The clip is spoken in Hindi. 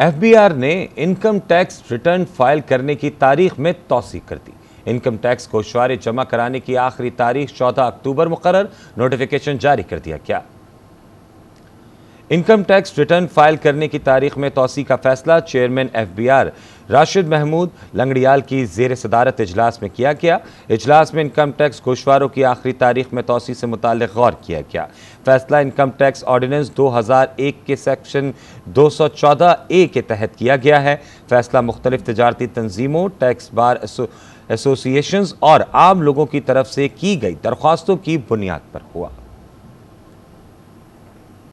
एफबीआर ने इनकम टैक्स रिटर्न फाइल करने की तारीख में तोसी कर दी इनकम टैक्स को शुरे जमा कराने की आखिरी तारीख चौदह अक्टूबर मुकर नोटिफिकेशन जारी कर दिया क्या इनकम टैक्स रिटर्न फाइल करने की तारीख में तोसी का फैसला चेयरमैन एफबीआर राशिद महमूद लंगड़ियाल की जेर सदारत इजलास में किया गया इजलास में इनकम टैक्स गोशवारों की आखिरी तारीख में तोसी से मुतल गौर किया गया फैसला इनकम टैक्स हज़ार 2001 के सेक्शन 214 ए के तहत किया गया है फैसला मुख्तलि तजारती तंजीमों टैक्स बार एसोसिएशन और आम लोगों की तरफ से की गई दरख्वास्तों की बुनियाद पर हुआ